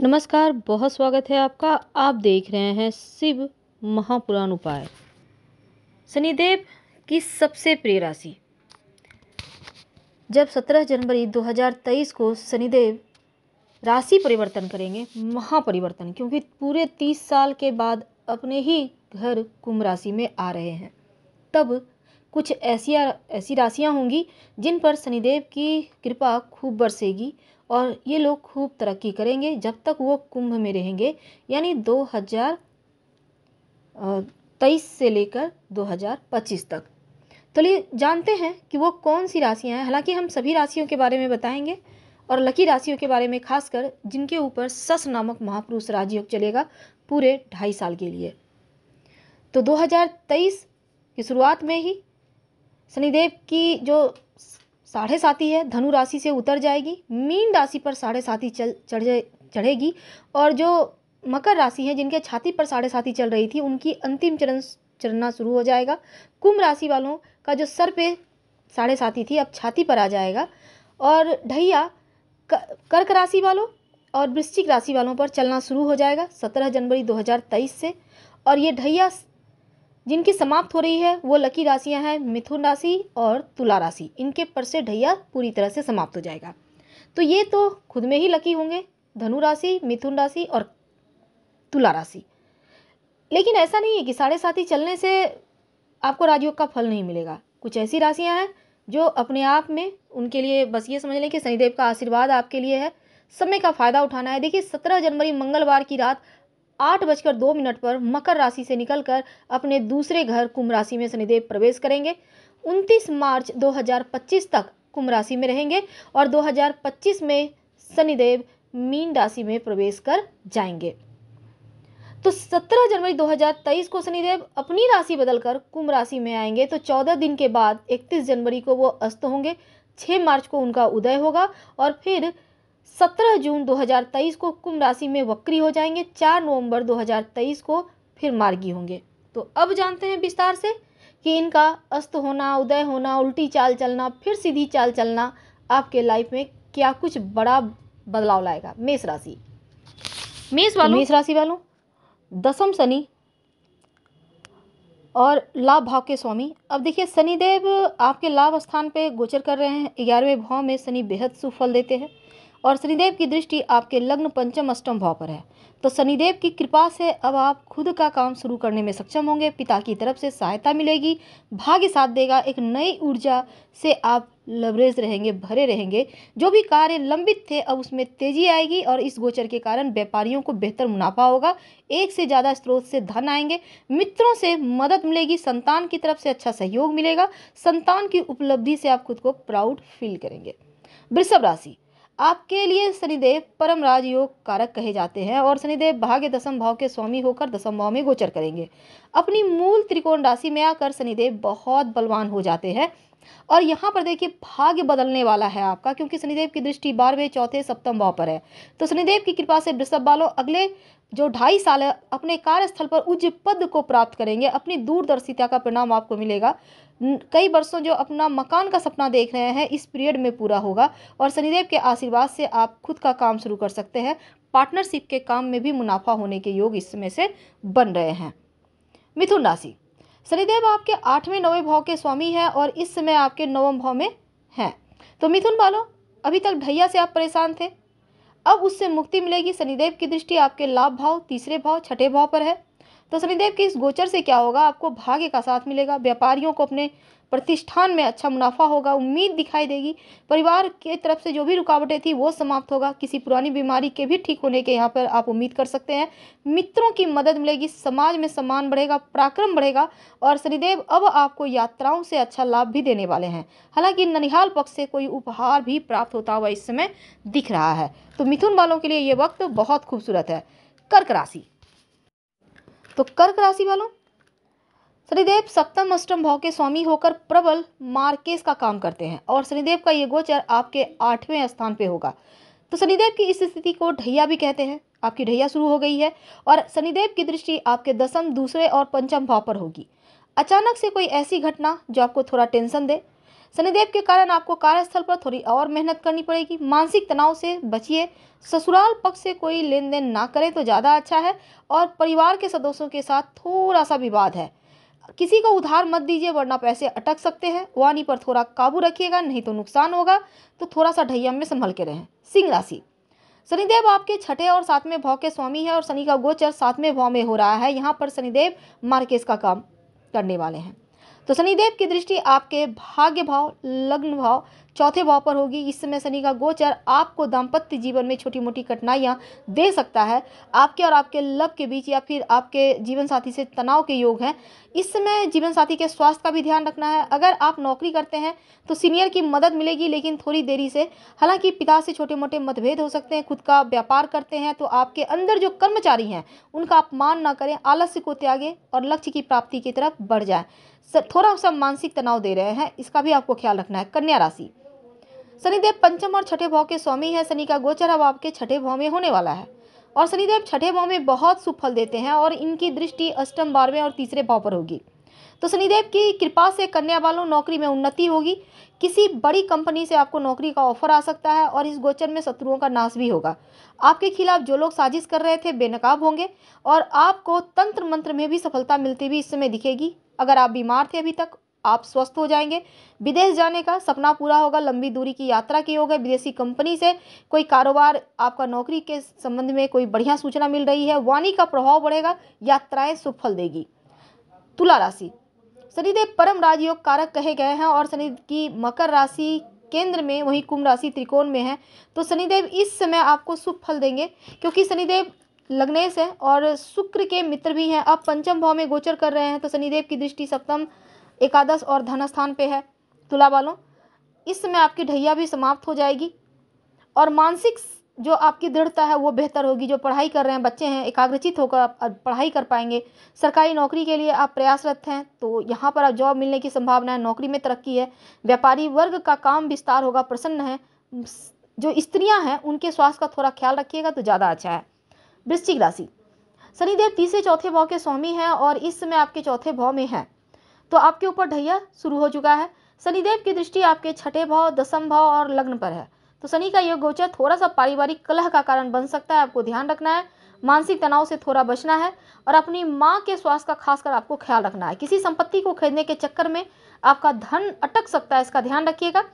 नमस्कार बहुत स्वागत है आपका आप देख रहे हैं शिव महापुराण उपाय शनिदेव की सबसे प्रिय राशि जब 17 जनवरी 2023 को शनिदेव राशि परिवर्तन करेंगे महापरिवर्तन क्योंकि पूरे 30 साल के बाद अपने ही घर कुंभ राशि में आ रहे हैं तब कुछ ऐसी ऐसी राशियां होंगी जिन पर शनिदेव की कृपा खूब बरसेगी और ये लोग खूब तरक्की करेंगे जब तक वो कुंभ में रहेंगे यानी दो हज़ार तेईस से लेकर 2025 तक चलिए तो जानते हैं कि वो कौन सी राशियां हैं हालांकि हम सभी राशियों के बारे में बताएंगे और लकी राशियों के बारे में खासकर जिनके ऊपर सस नामक महापुरुष राजयोग चलेगा पूरे ढाई साल के लिए तो 2023 की शुरुआत में ही शनिदेव की जो साढ़े साथी है धनु राशि से उतर जाएगी मीन राशि पर साढ़े साथी चल चढ़ चढ़ेगी और जो मकर राशि है जिनके छाती पर साढ़े साथी चल रही थी उनकी अंतिम चरण चढ़ना शुरू हो जाएगा कुंभ राशि वालों का जो सर पे साढ़े साथी थी अब छाती पर आ जाएगा और ढैया कर्क राशि वालों और वृश्चिक राशि वालों पर चलना शुरू हो जाएगा सत्रह जनवरी दो से और ये ढैया जिनकी समाप्त हो रही है वो लकी राशियां हैं मिथुन राशि और तुला राशि इनके पर से ढैया पूरी तरह से समाप्त हो जाएगा तो ये तो खुद में ही लकी होंगे धनु राशि मिथुन राशि और तुला राशि लेकिन ऐसा नहीं है कि साढ़े साथी ही चलने से आपको राजयोग का फल नहीं मिलेगा कुछ ऐसी राशियां हैं जो अपने आप में उनके लिए बस ये समझ लें कि शनिदेव का आशीर्वाद आपके लिए है समय का फ़ायदा उठाना है देखिए सत्रह जनवरी मंगलवार की रात आठ बजकर दो मिनट पर मकर राशि से निकलकर अपने दूसरे घर कुंभ राशि में शनिदेव प्रवेश करेंगे 29 मार्च 2025 तक कुंभ राशि में रहेंगे और 2025 में शनिदेव मीन राशि में प्रवेश कर जाएंगे तो 17 जनवरी 2023 को शनिदेव अपनी राशि बदलकर कुंभ राशि में आएंगे तो 14 दिन के बाद 31 जनवरी को वो अस्त होंगे 6 मार्च को उनका उदय होगा और फिर 17 जून 2023 को कुंभ राशि में वक्री हो जाएंगे 4 नवंबर 2023 को फिर मार्गी होंगे तो अब जानते हैं विस्तार से कि इनका अस्त होना उदय होना उल्टी चाल चलना फिर सीधी चाल चलना आपके लाइफ में क्या कुछ बड़ा बदलाव लाएगा मेष राशि मेष वालों मेष राशि वालों दसम शनि और लाभ भाव के स्वामी अब देखिए शनिदेव आपके लाभ स्थान पे गोचर कर रहे हैं ग्यारहवें भाव में शनि बेहद सुफल देते हैं और शनिदेव की दृष्टि आपके लग्न पंचम अष्टम भाव पर है तो शनिदेव की कृपा से अब आप खुद का काम शुरू करने में सक्षम होंगे पिता की तरफ से सहायता मिलेगी भाग्य साथ देगा एक नई ऊर्जा से आप लवरेज रहेंगे भरे रहेंगे जो भी कार्य लंबित थे अब उसमें तेजी आएगी और इस गोचर के कारण व्यापारियों को बेहतर मुनाफा होगा एक से ज़्यादा स्रोत से धन आएंगे मित्रों से मदद मिलेगी संतान की तरफ से अच्छा सहयोग मिलेगा संतान की उपलब्धि से आप खुद को प्राउड फील करेंगे वृषभ राशि आपके लिए शनिदेव परम राजयोग कारक कहे जाते हैं और शनिदेव भाग्य दसम भाव के स्वामी होकर दसम भाव में गोचर करेंगे अपनी मूल त्रिकोण राशि में आकर शनिदेव बहुत बलवान हो जाते हैं और यहाँ पर देखिए भाग्य बदलने वाला है आपका क्योंकि शनिदेव की दृष्टि बारहवें चौथे सप्तम भाव पर है तो शनिदेव की कृपा से वृषभ बालो अगले जो ढाई साल अपने कार्यस्थल पर उच्च पद को प्राप्त करेंगे अपनी दूरदर्शिता का परिणाम आपको मिलेगा कई बरसों जो अपना मकान का सपना देख रहे हैं इस पीरियड में पूरा होगा और शनिदेव के आशीर्वाद से आप खुद का काम शुरू कर सकते हैं पार्टनरशिप के काम में भी मुनाफा होने के योग इस समय से बन रहे हैं मिथुन राशि शनिदेव आपके आठवें नवें भाव के स्वामी हैं और इस समय आपके नवम भाव में हैं तो मिथुन वालों अभी तक ढैया से आप परेशान थे अब उससे मुक्ति मिलेगी शनिदेव की दृष्टि आपके लाभ भाव तीसरे भाव छठे भाव पर है तो शनिदेव के इस गोचर से क्या होगा आपको भाग्य का साथ मिलेगा व्यापारियों को अपने प्रतिष्ठान में अच्छा मुनाफा होगा उम्मीद दिखाई देगी परिवार के तरफ से जो भी रुकावटें थी वो समाप्त होगा किसी पुरानी बीमारी के भी ठीक होने के यहाँ पर आप उम्मीद कर सकते हैं मित्रों की मदद मिलेगी समाज में सम्मान बढ़ेगा पराक्रम बढ़ेगा और शनिदेव अब आपको यात्राओं से अच्छा लाभ भी देने वाले हैं हालांकि ननिहाल पक्ष से कोई उपहार भी प्राप्त होता हुआ इस समय दिख रहा है तो मिथुन वालों के लिए ये वक्त बहुत खूबसूरत है कर्क राशि तो कर्क राशि वालों शनिदेव सप्तम अष्टम भाव के स्वामी होकर प्रबल मार्केश का काम करते हैं और शनिदेव का ये गोचर आपके आठवें स्थान पे होगा तो शनिदेव की इस स्थिति को ढैया भी कहते हैं आपकी ढैया शुरू हो गई है और शनिदेव की दृष्टि आपके दसम दूसरे और पंचम भाव पर होगी अचानक से कोई ऐसी घटना जो आपको थोड़ा टेंशन दे शनिदेव के कारण आपको कार्यस्थल पर थोड़ी और मेहनत करनी पड़ेगी मानसिक तनाव से बचिए ससुराल पक्ष से कोई लेन देन ना करें तो ज़्यादा अच्छा है और परिवार के सदस्यों के साथ थोड़ा सा विवाद है किसी को उधार मत दीजिए वरना पैसे अटक सकते हैं वाणी पर थोड़ा काबू रखिएगा नहीं तो नुकसान होगा तो थोड़ा सा ढैया में संभल के रहें सिंह राशि शनिदेव आपके छठे और सातवें भाव के स्वामी है और शनि का गोचर सातवें भाव में हो रहा है यहाँ पर शनिदेव मार्केस का काम करने वाले हैं तो शनिदेव की दृष्टि आपके भाग्य भाव लग्न भाव चौथे भाव पर होगी इस समय शनि का गोचर आपको दाम्पत्य जीवन में छोटी मोटी कठिनाइयाँ दे सकता है आपके और आपके लव के बीच या फिर आपके जीवन साथी से तनाव के योग हैं इस समय जीवन साथी के स्वास्थ्य का भी ध्यान रखना है अगर आप नौकरी करते हैं तो सीनियर की मदद मिलेगी लेकिन थोड़ी देरी से हालांकि पिता से छोटे मोटे मतभेद हो सकते हैं खुद का व्यापार करते हैं तो आपके अंदर जो कर्मचारी हैं उनका अपमान ना करें आलस्य को त्यागें और लक्ष्य की प्राप्ति की तरफ बढ़ जाएँ थोड़ा सा मानसिक तनाव दे रहे हैं इसका भी आपको ख्याल रखना है कन्या राशि शनिदेव पंचम और छठे भाव के स्वामी है शनि का गोचर अब आपके छठे भाव में होने वाला है और शनिदेव छठे भाव में बहुत सुफल देते हैं और इनकी दृष्टि अष्टम बारहवें और तीसरे भाव पर होगी तो शनिदेव की कृपा से कन्या वालों नौकरी में उन्नति होगी किसी बड़ी कंपनी से आपको नौकरी का ऑफर आ सकता है और इस गोचर में शत्रुओं का नाश भी होगा आपके खिलाफ जो लोग साजिश कर रहे थे बेनकाब होंगे और आपको तंत्र मंत्र में भी सफलता मिलती भी इस समय दिखेगी अगर आप बीमार थे अभी तक आप स्वस्थ हो जाएंगे विदेश जाने का सपना पूरा होगा लंबी दूरी की यात्रा की होगा विदेशी कंपनी से कोई कारोबार आपका नौकरी के संबंध में कोई बढ़िया सूचना मिल रही है वाणी का प्रभाव बढ़ेगा यात्राएं सुफल देगी तुला राशि शनिदेव परम राजयोग कारक कहे गए हैं और शनि की मकर राशि केंद्र में वहीं कुंभ राशि त्रिकोण में है तो शनिदेव इस समय आपको सुफल फल देंगे क्योंकि शनिदेव लग्नेश है और शुक्र के मित्र भी हैं अब पंचम भाव में गोचर कर रहे हैं तो शनिदेव की दृष्टि सप्तम एकादश और धन स्थान पे है तुला वालों इस समय आपकी ढैया भी समाप्त हो जाएगी और मानसिक जो आपकी दृढ़ता है वो बेहतर होगी जो पढ़ाई कर रहे हैं बच्चे हैं एकाग्रचित होकर आप पढ़ाई कर पाएंगे सरकारी नौकरी के लिए आप प्रयासरत हैं तो यहाँ पर आप जॉब मिलने की संभावना है नौकरी में तरक्की है व्यापारी वर्ग का काम विस्तार होगा प्रसन्न है जो स्त्रियाँ हैं उनके स्वास्थ्य का थोड़ा ख्याल रखिएगा तो ज़्यादा अच्छा है वृश्चिक राशि शनिदेव तीसरे चौथे भाव के स्वामी हैं और इस समय आपके चौथे भाव में हैं तो आपके ऊपर ढैया शुरू हो चुका है शनिदेव की दृष्टि आपके छठे भाव दसम भाव और लग्न पर है तो शनि का यह गोचर थोड़ा सा पारिवारिक कलह का कारण बन सकता है आपको ध्यान रखना है मानसिक तनाव से थोड़ा बचना है और अपनी माँ के स्वास्थ्य का खासकर आपको ख्याल रखना है किसी संपत्ति को खरीदने के चक्कर में आपका धन अटक सकता है इसका ध्यान रखिएगा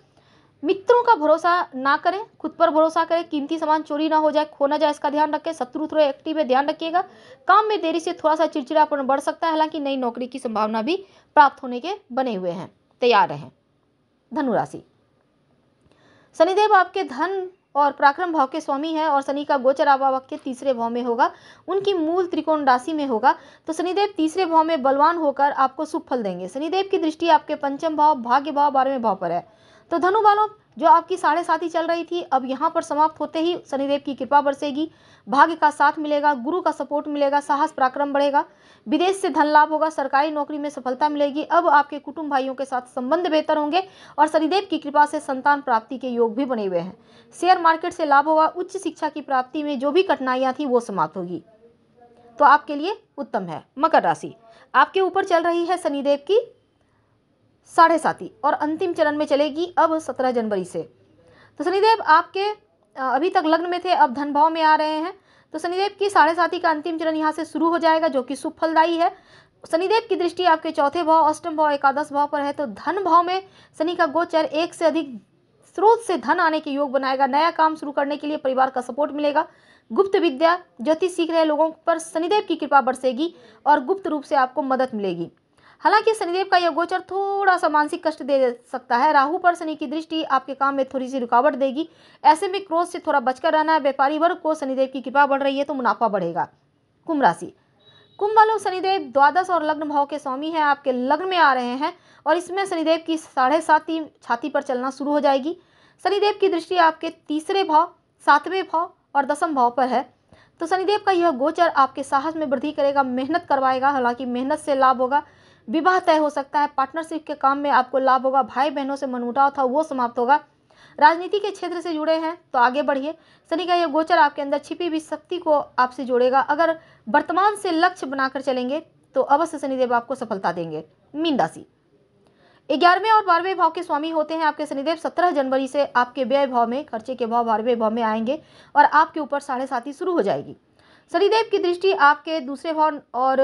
मित्रों का भरोसा ना करें खुद पर भरोसा करें कीमती सामान चोरी ना हो जाए खो ना जाए इसका ध्यान रखें शत्रु थोड़े एक्टिव है ध्यान रखिएगा काम में देरी से थोड़ा सा चिड़चिड़ापन बढ़ सकता है हालांकि नई नौकरी की संभावना भी प्राप्त होने के बने हुए हैं तैयार रहें धनुराशि शनिदेव आपके धन और पराक्रम भाव के स्वामी हैं और शनि का गोचर आप के तीसरे भाव में होगा उनकी मूल त्रिकोण राशि में होगा तो शनिदेव तीसरे भाव में बलवान होकर आपको सुफल देंगे शनिदेव की दृष्टि आपके पंचम भाव भाग्य भाव बारहवें भाव पर है तो धनु वालों जो आपकी साढ़े साथ ही चल रही थी अब यहाँ पर समाप्त होते ही शनिदेव की कृपा बरसेगी भाग्य का साथ मिलेगा गुरु का सपोर्ट मिलेगा साहस पराक्रम बढ़ेगा विदेश से धन लाभ होगा सरकारी नौकरी में सफलता मिलेगी अब आपके कुटुंब भाइयों के साथ संबंध बेहतर होंगे और शनिदेव की कृपा से संतान प्राप्ति के योग भी बने हुए हैं शेयर मार्केट से लाभ होगा उच्च शिक्षा की प्राप्ति में जो भी कठिनाइयाँ थी वो समाप्त होगी तो आपके लिए उत्तम है मकर राशि आपके ऊपर चल रही है शनिदेव की साढ़े साथी और अंतिम चरण में चलेगी अब सत्रह जनवरी से तो शनिदेव आपके अभी तक लग्न में थे अब धन भाव में आ रहे हैं तो शनिदेव की साढ़े साथी का अंतिम चरण यहाँ से शुरू हो जाएगा जो कि सुफलदायी फलदायी है शनिदेव की दृष्टि आपके चौथे भाव अष्टम भाव एकादश भाव पर है तो धन भाव में शनि का गोचर एक से अधिक स्रोत से धन आने के योग बनाएगा नया काम शुरू करने के लिए परिवार का सपोर्ट मिलेगा गुप्त विद्या ज्योतिष सीख रहे लोगों पर शनिदेव की कृपा बरसेगी और गुप्त रूप से आपको मदद मिलेगी हालांकि शनिदेव का यह गोचर थोड़ा सा मानसिक कष्ट दे सकता है राहु पर शनि की दृष्टि आपके काम में थोड़ी सी रुकावट देगी ऐसे में क्रोध से थोड़ा बचकर रहना है व्यापारी वर्ग को शनिदेव की कृपा बढ़ रही है तो मुनाफा बढ़ेगा कुंभ राशि कुंभ वालों शनिदेव द्वादश और लग्न भाव के स्वामी हैं आपके लग्न में आ रहे हैं और इसमें शनिदेव की साढ़े साती छाती पर चलना शुरू हो जाएगी शनिदेव की दृष्टि आपके तीसरे भाव सातवें भाव और दसम भाव पर है तो शनिदेव का यह गोचर आपके साहस में वृद्धि करेगा मेहनत करवाएगा हालांकि मेहनत से लाभ होगा विवाह तय हो सकता है पार्टनरशिप के काम में आपको लाभ होगा भाई बहनों से मनमुटाव था वो समाप्त होगा राजनीति के क्षेत्र से जुड़े हैं तो आगे बढ़िए शनि का यह गोचर आपके अंदर छिपी हुई शक्ति को आपसे जोड़ेगा अगर वर्तमान से लक्ष्य बनाकर चलेंगे तो अवश्य शनिदेव आपको सफलता देंगे मीन राशि ग्यारहवें और बारहवें भाव के स्वामी होते हैं आपके शनिदेव सत्रह जनवरी से आपके व्यय भाव में खर्चे के भाव बारहवें भाव में आएंगे और आपके ऊपर साढ़े साथी शुरू हो जाएगी शनिदेव की दृष्टि आपके दूसरे भाव और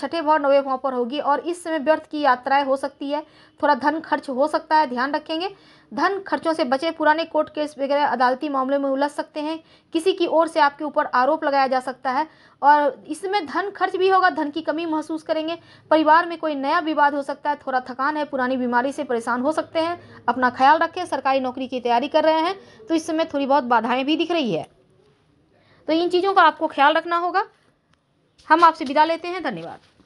छठे भाव नवे भाव पर होगी और इस समय व्यर्थ की यात्राएं हो सकती है थोड़ा धन खर्च हो सकता है ध्यान रखेंगे धन खर्चों से बचे पुराने कोर्ट केस वगैरह अदालती मामले में उलझ सकते हैं किसी की ओर से आपके ऊपर आरोप लगाया जा सकता है और इसमें धन खर्च भी होगा धन की कमी महसूस करेंगे परिवार में कोई नया विवाद हो सकता है थोड़ा थकान है पुरानी बीमारी से परेशान हो सकते हैं अपना ख्याल रखें सरकारी नौकरी की तैयारी कर रहे हैं तो इस समय थोड़ी बहुत बाधाएँ भी दिख रही है तो इन चीज़ों का आपको ख्याल रखना होगा हम आपसे विदा लेते हैं धन्यवाद